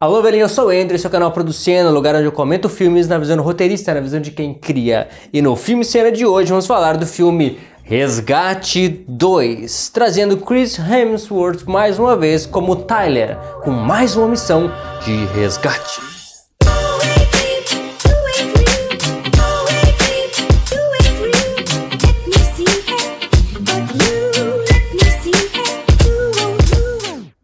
Alô, velhinho, eu sou o Andrew, esse é o canal Produciano, lugar onde eu comento filmes na visão do roteirista, na visão de quem cria. E no filme cena de hoje vamos falar do filme Resgate 2, trazendo Chris Hemsworth mais uma vez como Tyler, com mais uma missão de resgate.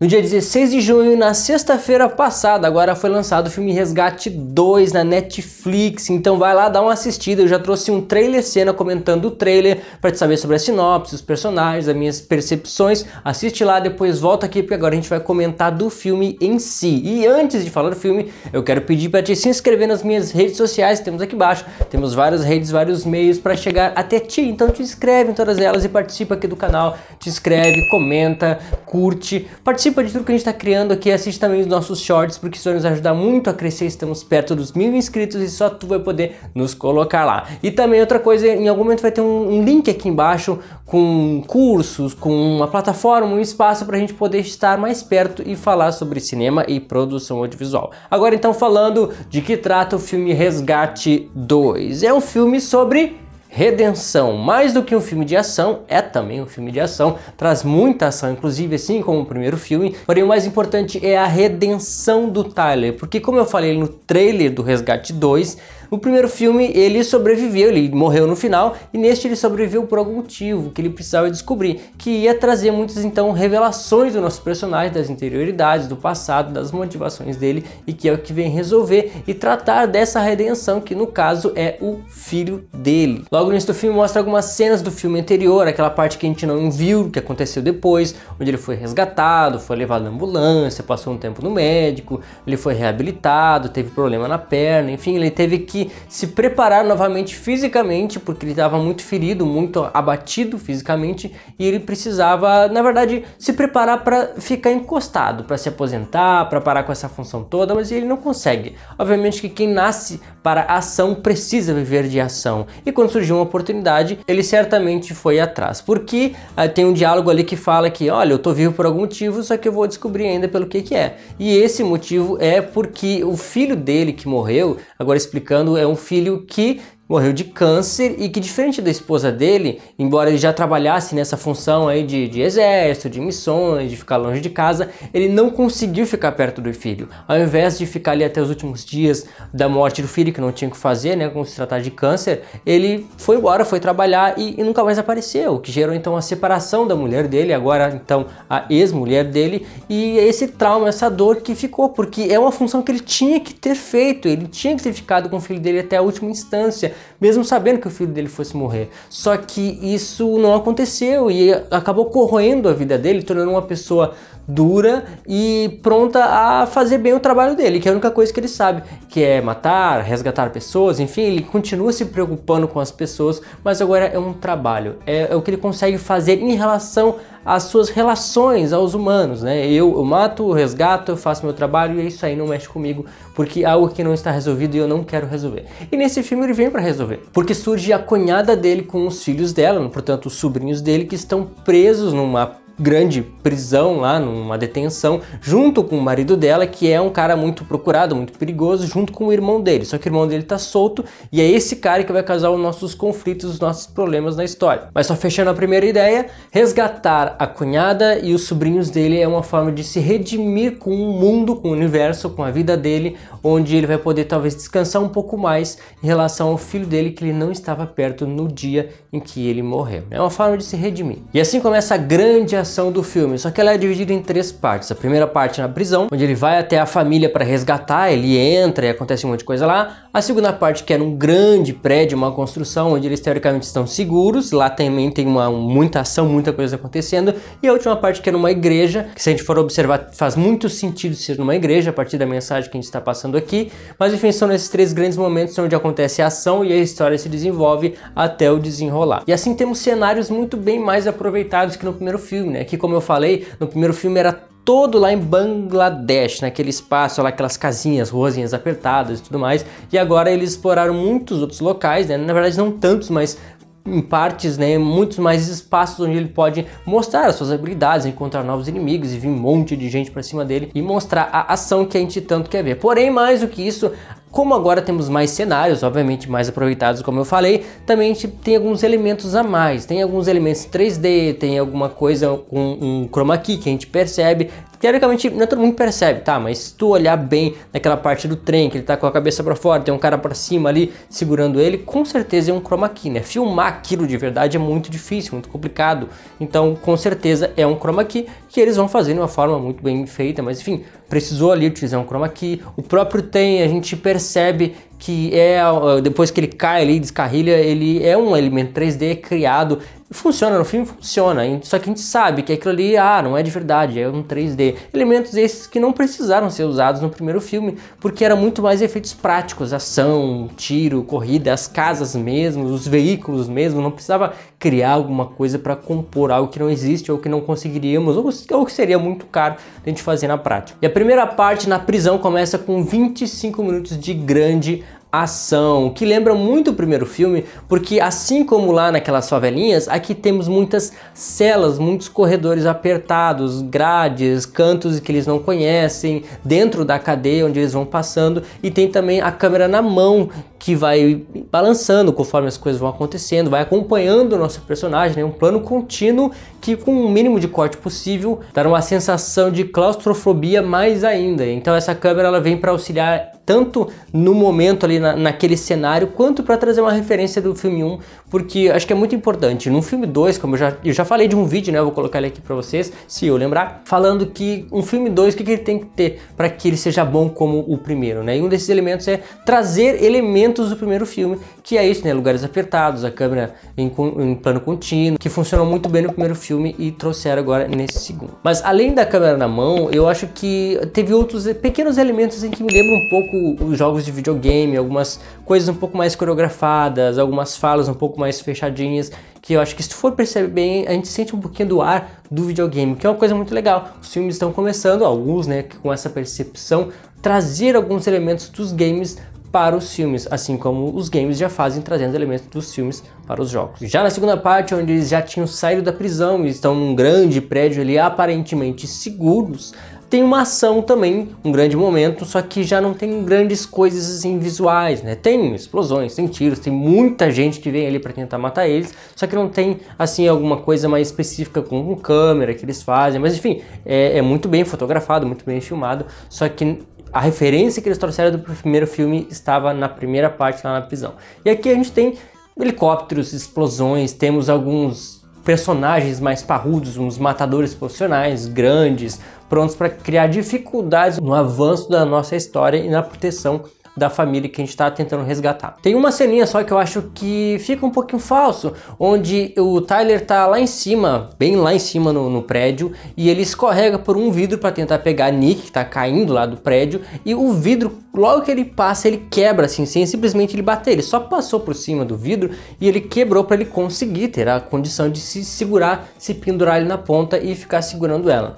No dia 16 de junho, na sexta-feira passada, agora foi lançado o filme Resgate 2 na Netflix, então vai lá dar uma assistida, eu já trouxe um trailer cena comentando o trailer para te saber sobre a sinopse, os personagens, as minhas percepções, assiste lá, depois volta aqui porque agora a gente vai comentar do filme em si. E antes de falar do filme, eu quero pedir para te se inscrever nas minhas redes sociais, temos aqui embaixo, temos várias redes, vários meios para chegar até ti, então te inscreve em todas elas e participa aqui do canal, te inscreve, comenta, curte, participa Participa de tudo que a gente está criando aqui, assiste também os nossos shorts, porque isso vai nos ajudar muito a crescer. Estamos perto dos mil inscritos e só tu vai poder nos colocar lá. E também outra coisa, em algum momento vai ter um, um link aqui embaixo com cursos, com uma plataforma, um espaço para a gente poder estar mais perto e falar sobre cinema e produção audiovisual. Agora então falando de que trata o filme Resgate 2. É um filme sobre Redenção, mais do que um filme de ação, é também um filme de ação, traz muita ação, inclusive assim como o primeiro filme, porém o mais importante é a redenção do Tyler, porque como eu falei no trailer do Resgate 2, o primeiro filme ele sobreviveu, ele morreu no final, e neste ele sobreviveu por algum motivo que ele precisava descobrir, que ia trazer muitas então revelações do nosso personagem, das interioridades, do passado, das motivações dele, e que é o que vem resolver e tratar dessa redenção, que no caso é o filho dele. Logo no início do filme mostra algumas cenas do filme anterior, aquela parte que a gente não viu, que aconteceu depois, onde ele foi resgatado, foi levado na ambulância, passou um tempo no médico, ele foi reabilitado, teve problema na perna, enfim, ele teve que que se preparar novamente fisicamente, porque ele estava muito ferido, muito abatido fisicamente, e ele precisava, na verdade, se preparar para ficar encostado, para se aposentar, para parar com essa função toda, mas ele não consegue. Obviamente que quem nasce para ação precisa viver de ação, e quando surgiu uma oportunidade, ele certamente foi atrás, porque uh, tem um diálogo ali que fala que, olha, eu tô vivo por algum motivo, só que eu vou descobrir ainda pelo que que é. E esse motivo é porque o filho dele que morreu, agora explicando é um filho que morreu de câncer e que diferente da esposa dele, embora ele já trabalhasse nessa função aí de, de exército, de missões, de ficar longe de casa, ele não conseguiu ficar perto do filho. Ao invés de ficar ali até os últimos dias da morte do filho, que não tinha o que fazer, né, como se tratar de câncer, ele foi embora, foi trabalhar e, e nunca mais apareceu, o que gerou então a separação da mulher dele, agora então a ex-mulher dele, e é esse trauma, essa dor que ficou, porque é uma função que ele tinha que ter feito, ele tinha que ter ficado com o filho dele até a última instância, mesmo sabendo que o filho dele fosse morrer. Só que isso não aconteceu e acabou corroendo a vida dele, tornando uma pessoa dura e pronta a fazer bem o trabalho dele, que é a única coisa que ele sabe, que é matar, resgatar pessoas, enfim, ele continua se preocupando com as pessoas, mas agora é um trabalho, é, é o que ele consegue fazer em relação às suas relações aos humanos, né? Eu, eu mato, eu resgato, eu faço meu trabalho e é isso aí não mexe comigo, porque é algo que não está resolvido e eu não quero resolver. E nesse filme ele vem para resolver, porque surge a cunhada dele com os filhos dela, portanto os sobrinhos dele que estão presos numa grande prisão lá, numa detenção, junto com o marido dela, que é um cara muito procurado, muito perigoso, junto com o irmão dele. Só que o irmão dele tá solto e é esse cara que vai causar os nossos conflitos, os nossos problemas na história. Mas só fechando a primeira ideia, resgatar a cunhada e os sobrinhos dele é uma forma de se redimir com o mundo, com o universo, com a vida dele, onde ele vai poder talvez descansar um pouco mais em relação ao filho dele que ele não estava perto no dia em que ele morreu. É uma forma de se redimir. E assim começa a grande ação do filme, só que ela é dividida em três partes. A primeira parte na prisão, onde ele vai até a família para resgatar, ele entra e acontece um monte de coisa lá. A segunda parte que é num grande prédio, uma construção, onde eles teoricamente estão seguros, lá também tem uma, muita ação, muita coisa acontecendo. E a última parte que é numa igreja, que se a gente for observar faz muito sentido ser numa igreja, a partir da mensagem que a gente está passando aqui. Mas enfim, são nesses três grandes momentos onde acontece a ação e a história se desenvolve até o desenrolar. E assim temos cenários muito bem mais aproveitados que no primeiro filme filme, né? Que como eu falei, no primeiro filme era todo lá em Bangladesh, naquele espaço, lá, aquelas casinhas, ruazinhas apertadas e tudo mais. E agora eles exploraram muitos outros locais, né? Na verdade não tantos, mas em partes, né, muitos mais espaços onde ele pode mostrar as suas habilidades, encontrar novos inimigos e vir um monte de gente para cima dele e mostrar a ação que a gente tanto quer ver. Porém, mais do que isso, como agora temos mais cenários, obviamente mais aproveitados, como eu falei, também a gente tem alguns elementos a mais. Tem alguns elementos 3D, tem alguma coisa com um chroma key que a gente percebe, teoricamente não é todo mundo percebe, tá? Mas se tu olhar bem naquela parte do trem, que ele tá com a cabeça para fora, tem um cara para cima ali segurando ele, com certeza é um chroma key, né? Filmar aquilo de verdade é muito difícil, muito complicado. Então, com certeza é um chroma key que eles vão fazer de uma forma muito bem feita, mas enfim, precisou ali utilizar um chroma key. O próprio tem, a gente percebe que é depois que ele cai ali, descarrilha, ele é um elemento 3D criado Funciona no filme? Funciona, só que a gente sabe que aquilo ali ah, não é de verdade, é um 3D. Elementos esses que não precisaram ser usados no primeiro filme, porque era muito mais efeitos práticos, ação, tiro, corrida, as casas mesmo, os veículos mesmo, não precisava criar alguma coisa para compor algo que não existe ou que não conseguiríamos, ou, ou que seria muito caro de a gente fazer na prática. E a primeira parte na prisão começa com 25 minutos de grande ação, que lembra muito o primeiro filme, porque assim como lá naquelas favelinhas, aqui temos muitas celas, muitos corredores apertados, grades, cantos que eles não conhecem, dentro da cadeia onde eles vão passando, e tem também a câmera na mão que vai balançando conforme as coisas vão acontecendo, vai acompanhando o nosso personagem, né? um plano contínuo que com o mínimo de corte possível dá uma sensação de claustrofobia mais ainda. Então essa câmera ela vem para auxiliar tanto no momento ali na, naquele cenário, quanto para trazer uma referência do filme 1, porque acho que é muito importante. No filme 2, como eu já, eu já falei de um vídeo, né, eu vou colocar ele aqui para vocês, se eu lembrar, falando que um filme 2, o que, que ele tem que ter para que ele seja bom como o primeiro, né? E um desses elementos é trazer elementos do primeiro filme, que é isso, né, lugares apertados, a câmera em, em plano contínuo, que funcionou muito bem no primeiro filme e trouxeram agora nesse segundo. Mas além da câmera na mão, eu acho que teve outros pequenos elementos em que me lembra um pouco pouco os jogos de videogame, algumas coisas um pouco mais coreografadas, algumas falas um pouco mais fechadinhas, que eu acho que se tu for perceber bem, a gente sente um pouquinho do ar do videogame, que é uma coisa muito legal. Os filmes estão começando, alguns, né, com essa percepção, trazer alguns elementos dos games para os filmes, assim como os games já fazem trazendo elementos dos filmes para os jogos. Já na segunda parte, onde eles já tinham saído da prisão e estão num grande prédio ali aparentemente seguros, tem uma ação também, um grande momento, só que já não tem grandes coisas assim visuais, né? Tem explosões, tem tiros, tem muita gente que vem ali para tentar matar eles, só que não tem assim alguma coisa mais específica com câmera que eles fazem, mas enfim, é, é muito bem fotografado, muito bem filmado, só que a referência que eles trouxeram do primeiro filme estava na primeira parte lá na prisão. E aqui a gente tem helicópteros, explosões, temos alguns personagens mais parrudos, uns matadores profissionais, grandes, prontos para criar dificuldades no avanço da nossa história e na proteção da família que a gente está tentando resgatar. Tem uma ceninha só que eu acho que fica um pouquinho falso, onde o Tyler tá lá em cima, bem lá em cima no, no prédio, e ele escorrega por um vidro para tentar pegar Nick, que tá caindo lá do prédio, e o vidro, logo que ele passa, ele quebra assim, sem simplesmente ele bater, ele só passou por cima do vidro e ele quebrou para ele conseguir ter a condição de se segurar, se pendurar ele na ponta e ficar segurando ela.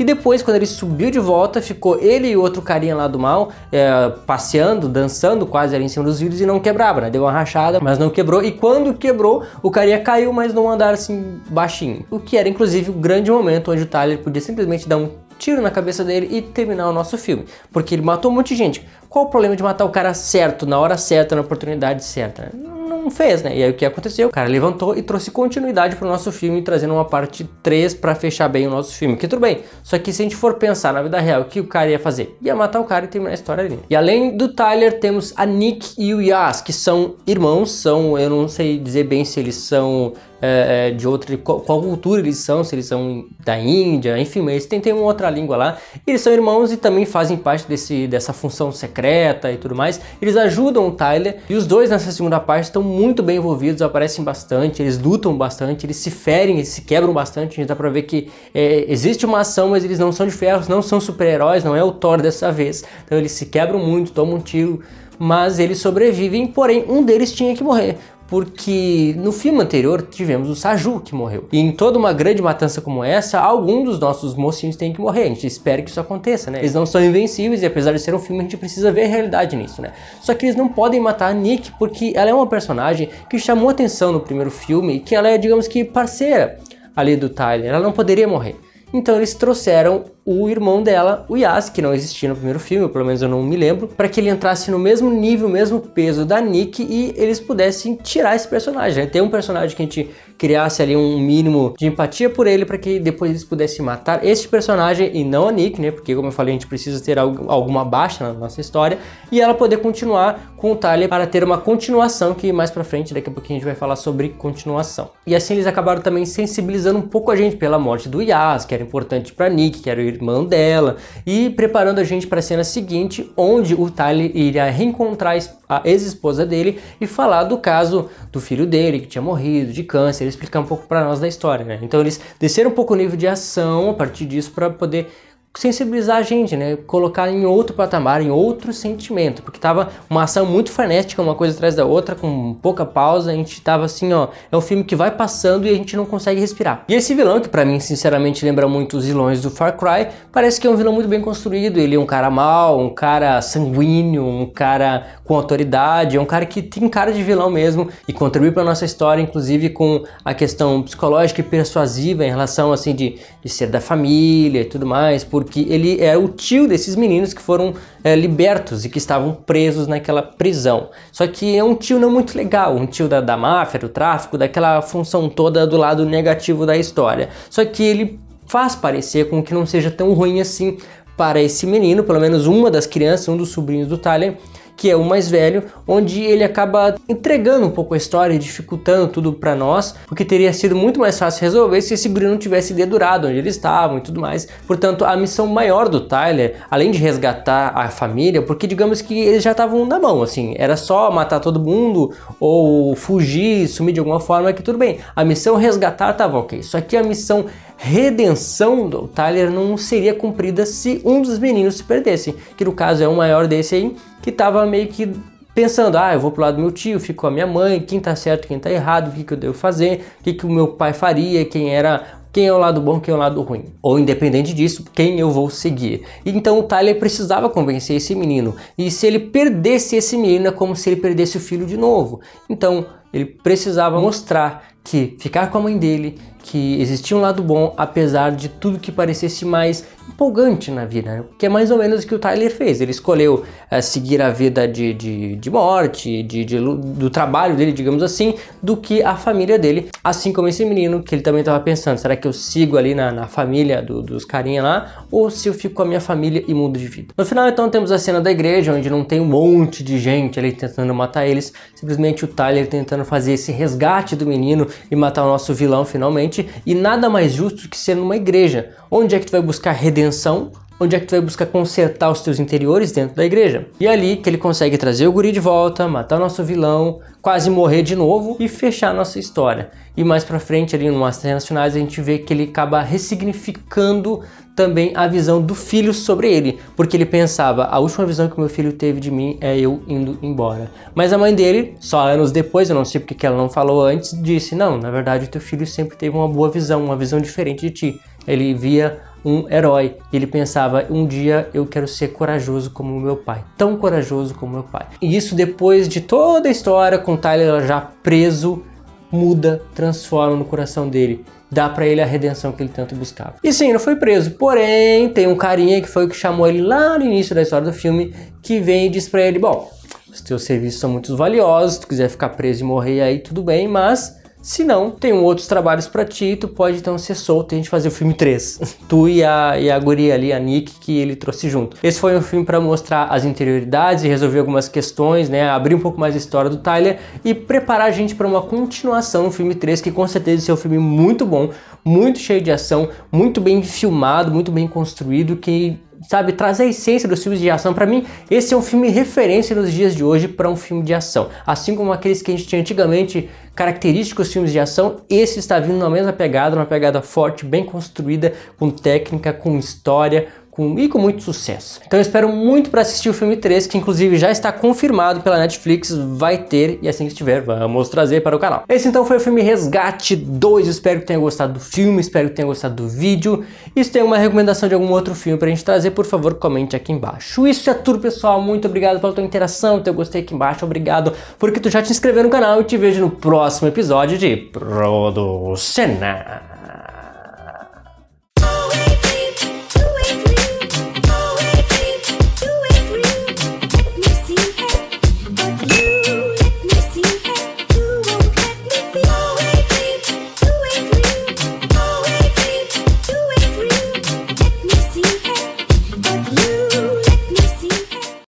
E depois, quando ele subiu de volta, ficou ele e outro carinha lá do mal é, passeando, dançando quase ali em cima dos vidros e não quebrava, né? Deu uma rachada, mas não quebrou. E quando quebrou, o carinha caiu, mas não andar assim baixinho. O que era inclusive o grande momento onde o Tyler podia simplesmente dar um tiro na cabeça dele e terminar o nosso filme, porque ele matou um monte de gente. Qual o problema de matar o cara certo, na hora certa, na oportunidade certa? Não fez, né? E aí o que aconteceu? O cara levantou e trouxe continuidade pro nosso filme, trazendo uma parte 3 para fechar bem o nosso filme. Que tudo bem, só que se a gente for pensar na vida real, o que o cara ia fazer? Ia matar o cara e terminar a história ali. E além do Tyler, temos a Nick e o Yas, que são irmãos, são, eu não sei dizer bem se eles são é, é de outra, qual, cultura eles são, se eles são da Índia, enfim, eles têm, têm uma outra língua lá. Eles são irmãos e também fazem parte desse, dessa função secreta secreta e tudo mais. Eles ajudam o Tyler e os dois nessa segunda parte estão muito bem envolvidos, aparecem bastante, eles lutam bastante, eles se ferem, eles se quebram bastante. A gente dá pra ver que é, existe uma ação, mas eles não são de ferros, não são super-heróis, não é o Thor dessa vez. Então eles se quebram muito, tomam um tiro mas eles sobrevivem, porém um deles tinha que morrer porque no filme anterior tivemos o Saju que morreu. E em toda uma grande matança como essa, algum dos nossos mocinhos tem que morrer. A gente espera que isso aconteça, né? Eles não são invencíveis e apesar de ser um filme, a gente precisa ver a realidade nisso, né? Só que eles não podem matar a Nick porque ela é uma personagem que chamou atenção no primeiro filme e que ela é, digamos que, parceira ali do Tyler. Ela não poderia morrer. Então eles trouxeram o irmão dela, o Yas, que não existia no primeiro filme, pelo menos eu não me lembro, para que ele entrasse no mesmo nível, mesmo peso da Nick e eles pudessem tirar esse personagem, né? ter um personagem que a gente criasse ali um mínimo de empatia por ele para que depois eles pudessem matar este personagem e não a Nick, né? Porque como eu falei, a gente precisa ter alguma baixa na nossa história e ela poder continuar com o Tyler para ter uma continuação que mais para frente, daqui a pouquinho a gente vai falar sobre continuação. E assim eles acabaram também sensibilizando um pouco a gente pela morte do Yas, que é era importante para Nick, que era o irmão dela, e preparando a gente para a cena seguinte, onde o Tyler iria reencontrar a ex-esposa dele e falar do caso do filho dele que tinha morrido de câncer, explicar um pouco para nós da história, né? Então eles desceram um pouco o nível de ação a partir disso para poder sensibilizar a gente, né? Colocar em outro patamar, em outro sentimento, porque tava uma ação muito frenética, uma coisa atrás da outra, com pouca pausa, a gente tava assim, ó, é um filme que vai passando e a gente não consegue respirar. E esse vilão, que para mim sinceramente lembra muito os vilões do Far Cry, parece que é um vilão muito bem construído, ele é um cara mau, um cara sanguíneo, um cara com autoridade, é um cara que tem cara de vilão mesmo e contribui para nossa história, inclusive com a questão psicológica e persuasiva em relação assim de, de ser da família e tudo mais, por porque ele é o tio desses meninos que foram é, libertos e que estavam presos naquela prisão. Só que é um tio não muito legal, um tio da, da máfia, do tráfico, daquela função toda do lado negativo da história. Só que ele faz parecer com que não seja tão ruim assim para esse menino, pelo menos uma das crianças, um dos sobrinhos do Tyler, que é o mais velho, onde ele acaba entregando um pouco a história, dificultando tudo para nós, porque teria sido muito mais fácil resolver se esse Bruno tivesse dedurado onde eles estavam e tudo mais. Portanto, a missão maior do Tyler, além de resgatar a família, porque digamos que eles já estavam na mão, assim, era só matar todo mundo ou fugir, sumir de alguma forma, que tudo bem. A missão resgatar estava ok. Só que a missão redenção do Tyler não seria cumprida se um dos meninos se perdesse, que no caso é o maior desse aí, que estava meio que pensando, ah, eu vou pro lado do meu tio, fico com a minha mãe, quem tá certo, quem tá errado, o que, que eu devo fazer, o que, que o meu pai faria, quem era. Quem é o lado bom, quem é o lado ruim. Ou independente disso, quem eu vou seguir. Então o Tyler precisava convencer esse menino. E se ele perdesse esse menino, é como se ele perdesse o filho de novo. Então ele precisava mostrar que ficar com a mãe dele que existia um lado bom, apesar de tudo que parecesse mais empolgante na vida, né? que é mais ou menos o que o Tyler fez. Ele escolheu é, seguir a vida de, de, de morte, de, de, do trabalho dele, digamos assim, do que a família dele. Assim como esse menino, que ele também estava pensando: será que eu sigo ali na, na família do, dos carinha lá, ou se eu fico com a minha família e mudo de vida? No final, então, temos a cena da igreja, onde não tem um monte de gente ali tentando matar eles, simplesmente o Tyler tentando fazer esse resgate do menino e matar o nosso vilão finalmente e nada mais justo que ser numa igreja. Onde é que tu vai buscar redenção? onde é que tu vai buscar consertar os teus interiores dentro da igreja. E é ali que ele consegue trazer o guri de volta, matar o nosso vilão, quase morrer de novo e fechar a nossa história. E mais pra frente, ali no umas cenas a gente vê que ele acaba ressignificando também a visão do filho sobre ele, porque ele pensava, a última visão que meu filho teve de mim é eu indo embora. Mas a mãe dele, só anos depois, eu não sei porque que ela não falou antes, disse, não, na verdade teu filho sempre teve uma boa visão, uma visão diferente de ti. Ele via um herói. Ele pensava: um dia eu quero ser corajoso como meu pai, tão corajoso como meu pai. E isso depois de toda a história com Tyler já preso, muda, transforma no coração dele. Dá para ele a redenção que ele tanto buscava. E sim, não foi preso. Porém, tem um carinha que foi o que chamou ele lá no início da história do filme, que vem e diz pra ele: Bom, os teus serviços são muito valiosos, se tu quiser ficar preso e morrer aí, tudo bem, mas se não, tem outros trabalhos para ti, tu pode então ser solto e a gente fazer o filme 3. tu e a, e a guria ali, a Nick, que ele trouxe junto. Esse foi um filme para mostrar as interioridades e resolver algumas questões, né? Abrir um pouco mais a história do Tyler e preparar a gente para uma continuação do filme 3, que com certeza é um filme muito bom, muito cheio de ação, muito bem filmado, muito bem construído, que sabe, trazer a essência dos filmes de ação. Para mim, esse é um filme referência nos dias de hoje para um filme de ação. Assim como aqueles que a gente tinha antigamente característicos filmes de ação, esse está vindo na mesma pegada, uma pegada forte, bem construída, com técnica, com história, com, e com muito sucesso. Então eu espero muito para assistir o filme 3, que inclusive já está confirmado pela Netflix, vai ter, e assim que estiver, vamos trazer para o canal. Esse então foi o filme Resgate 2, espero que tenha gostado do filme, espero que tenha gostado do vídeo, e se tem alguma recomendação de algum outro filme para a gente trazer, por favor, comente aqui embaixo. Isso é tudo, pessoal, muito obrigado pela tua interação, teu gostei aqui embaixo, obrigado porque tu já te inscreveu no canal, e te vejo no próximo episódio de Producenar.